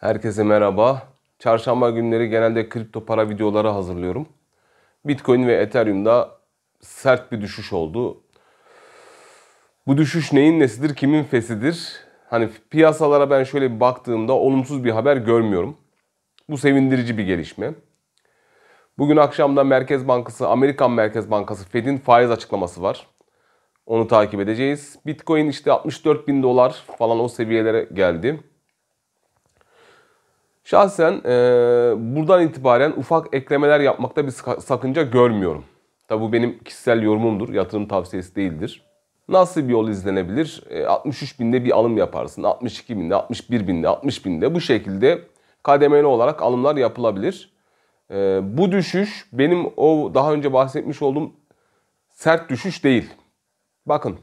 Herkese merhaba. Çarşamba günleri genelde kripto para videoları hazırlıyorum. Bitcoin ve Ethereum'da sert bir düşüş oldu. Bu düşüş neyin nesidir, kimin fesidir? Hani piyasalara ben şöyle bir baktığımda olumsuz bir haber görmüyorum. Bu sevindirici bir gelişme. Bugün akşamda Merkez Bankası, Amerikan Merkez Bankası Fed'in faiz açıklaması var. Onu takip edeceğiz. Bitcoin işte 64 bin dolar falan o seviyelere geldi. Şahsen e, buradan itibaren ufak eklemeler yapmakta bir sakınca görmüyorum. Tabi bu benim kişisel yorumumdur, yatırım tavsiyesi değildir. Nasıl bir yol izlenebilir? E, 63 binde bir alım yaparsın, 62 binde, 61 binde, 60 binde bu şekilde kademeli olarak alımlar yapılabilir. E, bu düşüş benim o daha önce bahsetmiş olduğum sert düşüş değil. Bakın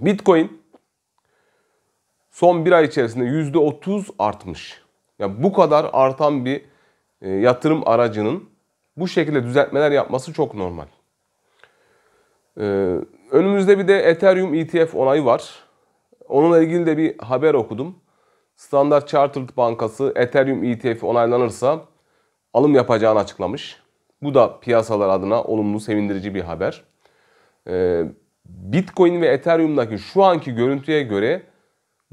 Bitcoin son bir ay içerisinde %30 artmış. Ya bu kadar artan bir e, yatırım aracının bu şekilde düzeltmeler yapması çok normal. E, önümüzde bir de Ethereum ETF onayı var. Onunla ilgili de bir haber okudum. Standard Chartered Bankası Ethereum ETF onaylanırsa alım yapacağını açıklamış. Bu da piyasalar adına olumlu, sevindirici bir haber. E, Bitcoin ve Ethereum'daki şu anki görüntüye göre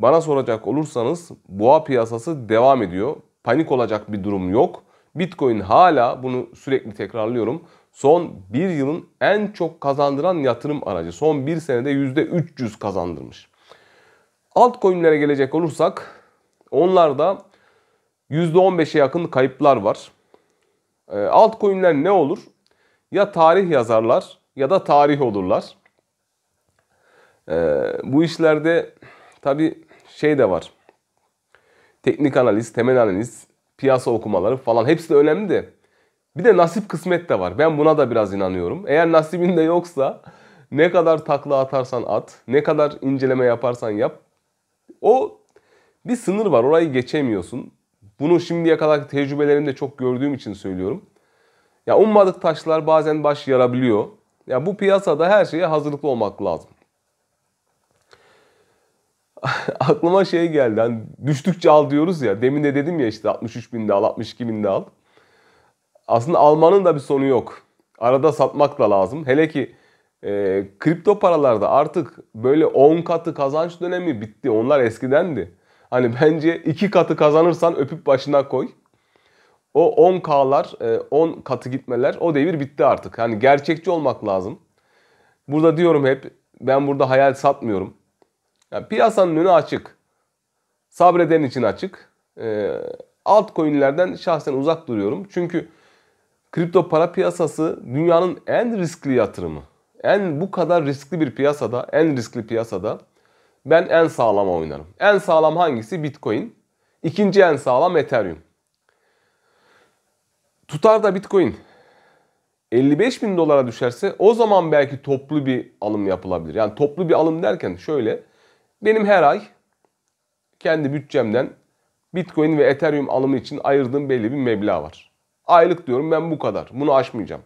bana soracak olursanız boğa piyasası devam ediyor. Panik olacak bir durum yok. Bitcoin hala bunu sürekli tekrarlıyorum. Son bir yılın en çok kazandıran yatırım aracı. Son bir senede %300 kazandırmış. Altcoin'lere gelecek olursak onlarda %15'e yakın kayıplar var. Ee, altcoin'ler ne olur? Ya tarih yazarlar ya da tarih olurlar. Ee, bu işlerde tabi şey de var. Teknik analiz, temel analiz, piyasa okumaları falan hepsi de önemli de. Bir de nasip kısmet de var. Ben buna da biraz inanıyorum. Eğer nasibin de yoksa ne kadar takla atarsan at, ne kadar inceleme yaparsan yap. O bir sınır var. Orayı geçemiyorsun. Bunu şimdiye kadar tecrübelerimde çok gördüğüm için söylüyorum. Ya ummadık taşlar bazen baş yarabiliyor. Ya bu piyasada her şeye hazırlıklı olmak lazım. aklıma şey geldi. Hani düştükçe al diyoruz ya. Demin de dedim ya işte 63 binde al, 62 binde al. Aslında almanın da bir sonu yok. Arada satmak da lazım. Hele ki e, kripto paralarda artık böyle 10 katı kazanç dönemi bitti. Onlar eskidendi. Hani bence 2 katı kazanırsan öpüp başına koy. O 10K'lar, 10 e, katı gitmeler o devir bitti artık. Yani gerçekçi olmak lazım. Burada diyorum hep ben burada hayal satmıyorum. Yani piyasanın önü açık. Sabreden için açık. Alt ee, altcoin'lerden şahsen uzak duruyorum. Çünkü kripto para piyasası dünyanın en riskli yatırımı. En bu kadar riskli bir piyasada, en riskli piyasada ben en sağlam oynarım. En sağlam hangisi? Bitcoin. İkinci en sağlam Ethereum. Tutar da Bitcoin 55 bin dolara düşerse o zaman belki toplu bir alım yapılabilir. Yani toplu bir alım derken şöyle benim her ay kendi bütçemden Bitcoin ve Ethereum alımı için ayırdığım belli bir meblağ var. Aylık diyorum ben bu kadar. Bunu aşmayacağım.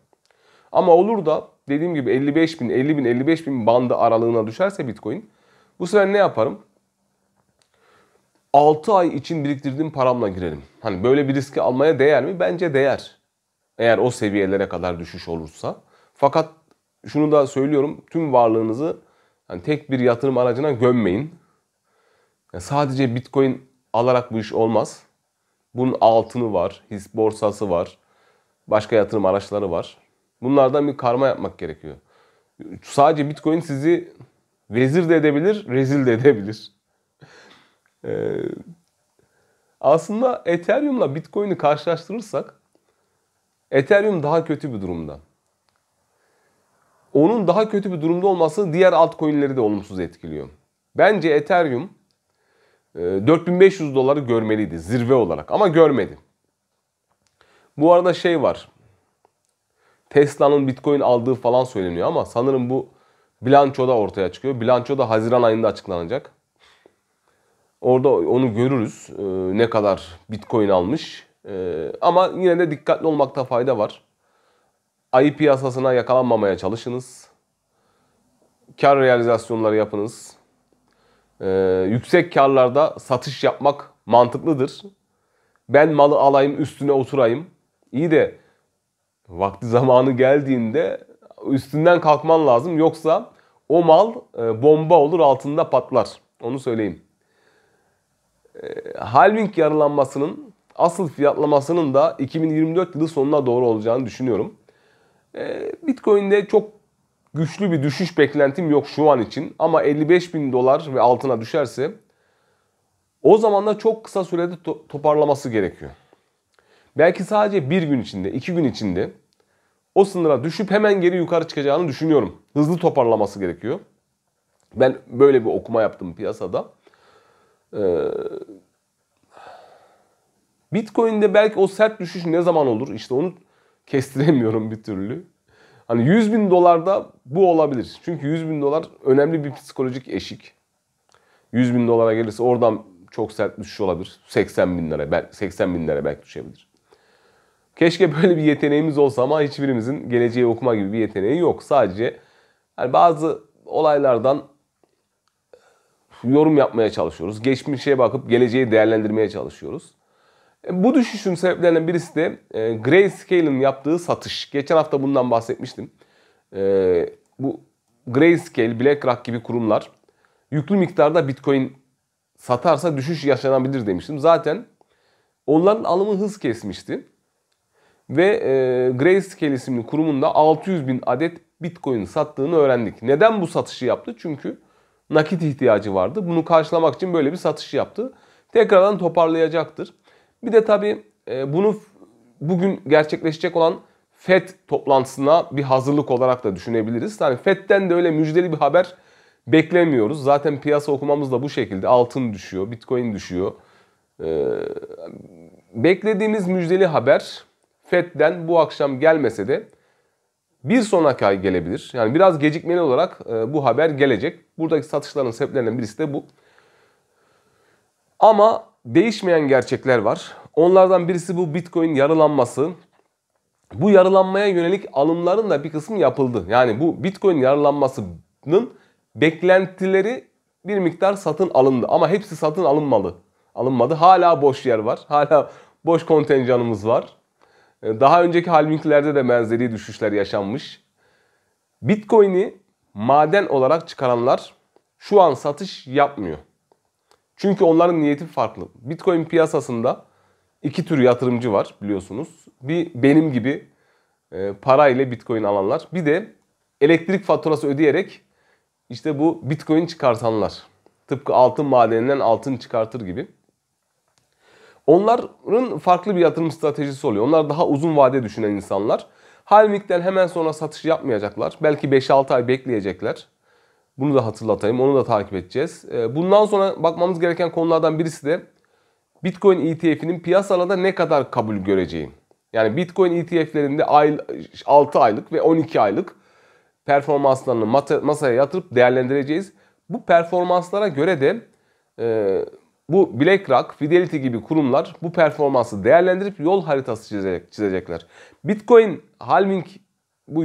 Ama olur da dediğim gibi 55 bin, 50 bin, 55 bin bandı aralığına düşerse Bitcoin bu sefer ne yaparım? 6 ay için biriktirdiğim paramla girelim. Hani böyle bir riski almaya değer mi? Bence değer. Eğer o seviyelere kadar düşüş olursa. Fakat şunu da söylüyorum. Tüm varlığınızı yani tek bir yatırım aracına gömmeyin. Yani sadece Bitcoin alarak bu iş olmaz. Bunun altını var, his borsası var, başka yatırım araçları var. Bunlardan bir karma yapmak gerekiyor. Sadece Bitcoin sizi vezir de edebilir, rezil de edebilir. Ee, aslında Ethereum'la Bitcoin'i karşılaştırırsak Ethereum daha kötü bir durumda onun daha kötü bir durumda olması diğer altcoin'leri de olumsuz etkiliyor. Bence Ethereum 4500 e, doları görmeliydi zirve olarak ama görmedi. Bu arada şey var. Tesla'nın Bitcoin aldığı falan söyleniyor ama sanırım bu bilançoda ortaya çıkıyor. Bilançoda Haziran ayında açıklanacak. Orada onu görürüz. E, ne kadar Bitcoin almış. E, ama yine de dikkatli olmakta fayda var ayı piyasasına yakalanmamaya çalışınız. Kar realizasyonları yapınız. Ee, yüksek karlarda satış yapmak mantıklıdır. Ben malı alayım üstüne oturayım. İyi de vakti zamanı geldiğinde üstünden kalkman lazım. Yoksa o mal e, bomba olur altında patlar. Onu söyleyeyim. E, halving yarılanmasının asıl fiyatlamasının da 2024 yılı sonuna doğru olacağını düşünüyorum. E, Bitcoin'de çok güçlü bir düşüş beklentim yok şu an için. Ama 55 bin dolar ve altına düşerse o zaman da çok kısa sürede to- toparlaması gerekiyor. Belki sadece bir gün içinde, iki gün içinde o sınıra düşüp hemen geri yukarı çıkacağını düşünüyorum. Hızlı toparlaması gerekiyor. Ben böyle bir okuma yaptım piyasada. Ee, Bitcoin'de belki o sert düşüş ne zaman olur? İşte onu kestiremiyorum bir türlü. Hani 100 bin dolarda bu olabilir. Çünkü 100 bin dolar önemli bir psikolojik eşik. 100 bin dolara gelirse oradan çok sert düşüş olabilir. 80 bin lira, 80 bin lira belki düşebilir. Keşke böyle bir yeteneğimiz olsa ama hiçbirimizin geleceği okuma gibi bir yeteneği yok. Sadece yani bazı olaylardan e, yorum yapmaya çalışıyoruz. Geçmişe bakıp geleceği değerlendirmeye çalışıyoruz. Bu düşüşün sebeplerinden birisi de e, Grayscale'in yaptığı satış. Geçen hafta bundan bahsetmiştim. E, bu Grayscale, BlackRock gibi kurumlar yüklü miktarda Bitcoin satarsa düşüş yaşanabilir demiştim. Zaten onların alımı hız kesmişti. Ve e, Grayscale isimli kurumun da 600 bin adet Bitcoin sattığını öğrendik. Neden bu satışı yaptı? Çünkü nakit ihtiyacı vardı. Bunu karşılamak için böyle bir satış yaptı. Tekrardan toparlayacaktır. Bir de tabii e, bunu bugün gerçekleşecek olan FED toplantısına bir hazırlık olarak da düşünebiliriz. Yani FED'den de öyle müjdeli bir haber beklemiyoruz. Zaten piyasa okumamız da bu şekilde. Altın düşüyor, Bitcoin düşüyor. E, beklediğimiz müjdeli haber FED'den bu akşam gelmese de bir sonraki ay gelebilir. Yani biraz gecikmeli olarak e, bu haber gelecek. Buradaki satışların sebeplerinden birisi de bu. Ama değişmeyen gerçekler var. Onlardan birisi bu Bitcoin yarılanması. Bu yarılanmaya yönelik alımların da bir kısmı yapıldı. Yani bu Bitcoin yarılanmasının beklentileri bir miktar satın alındı. Ama hepsi satın alınmalı. Alınmadı. Hala boş yer var. Hala boş kontenjanımız var. Ee, daha önceki halvinglerde de benzeri düşüşler yaşanmış. Bitcoin'i maden olarak çıkaranlar şu an satış yapmıyor. Çünkü onların niyeti farklı. Bitcoin piyasasında iki tür yatırımcı var biliyorsunuz. Bir benim gibi e, ile Bitcoin alanlar. Bir de elektrik faturası ödeyerek işte bu Bitcoin çıkartanlar. Tıpkı altın madeninden altın çıkartır gibi. Onların farklı bir yatırım stratejisi oluyor. Onlar daha uzun vade düşünen insanlar. Halving'den hemen sonra satış yapmayacaklar. Belki 5-6 ay bekleyecekler. Bunu da hatırlatayım. Onu da takip edeceğiz. Ee, bundan sonra bakmamız gereken konulardan birisi de Bitcoin ETF'inin piyasalarda ne kadar kabul göreceği. Yani Bitcoin ETF'lerinde 6 aylık ve 12 aylık performanslarını masaya yatırıp değerlendireceğiz. Bu performanslara göre de e, bu BlackRock, Fidelity gibi kurumlar bu performansı değerlendirip yol haritası çizecekler. Bitcoin halving bu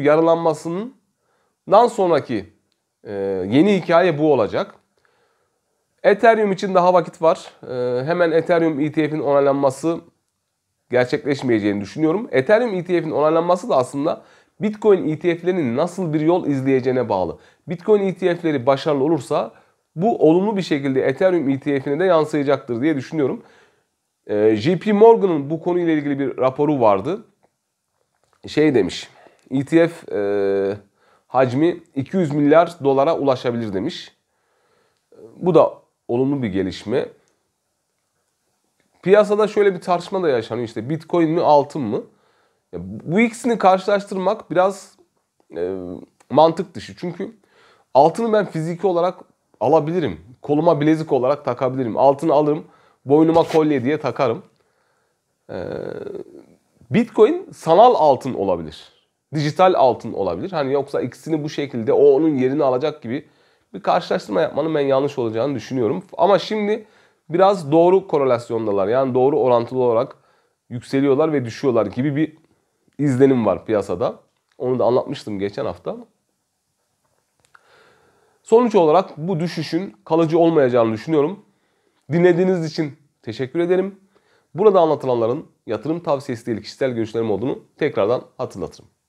dan sonraki ee, yeni hikaye bu olacak. Ethereum için daha vakit var. Ee, hemen Ethereum ETF'in onaylanması gerçekleşmeyeceğini düşünüyorum. Ethereum ETF'in onaylanması da aslında Bitcoin ETF'lerinin nasıl bir yol izleyeceğine bağlı. Bitcoin ETF'leri başarılı olursa bu olumlu bir şekilde Ethereum ETF'ine de yansıyacaktır diye düşünüyorum. Ee, JP Morgan'ın bu konuyla ilgili bir raporu vardı. Şey demiş. ETF e, hacmi 200 milyar dolara ulaşabilir demiş. Bu da olumlu bir gelişme. Piyasada şöyle bir tartışma da yaşanıyor işte bitcoin mi altın mı? bu ikisini karşılaştırmak biraz e, mantık dışı. Çünkü altını ben fiziki olarak alabilirim. Koluma bilezik olarak takabilirim. Altını alırım boynuma kolye diye takarım. Ee, Bitcoin sanal altın olabilir dijital altın olabilir. Hani yoksa ikisini bu şekilde o onun yerini alacak gibi bir karşılaştırma yapmanın ben yanlış olacağını düşünüyorum. Ama şimdi biraz doğru korelasyondalar. Yani doğru orantılı olarak yükseliyorlar ve düşüyorlar gibi bir izlenim var piyasada. Onu da anlatmıştım geçen hafta. Sonuç olarak bu düşüşün kalıcı olmayacağını düşünüyorum. Dinlediğiniz için teşekkür ederim. Burada anlatılanların yatırım tavsiyesi değil kişisel görüşlerim olduğunu tekrardan hatırlatırım.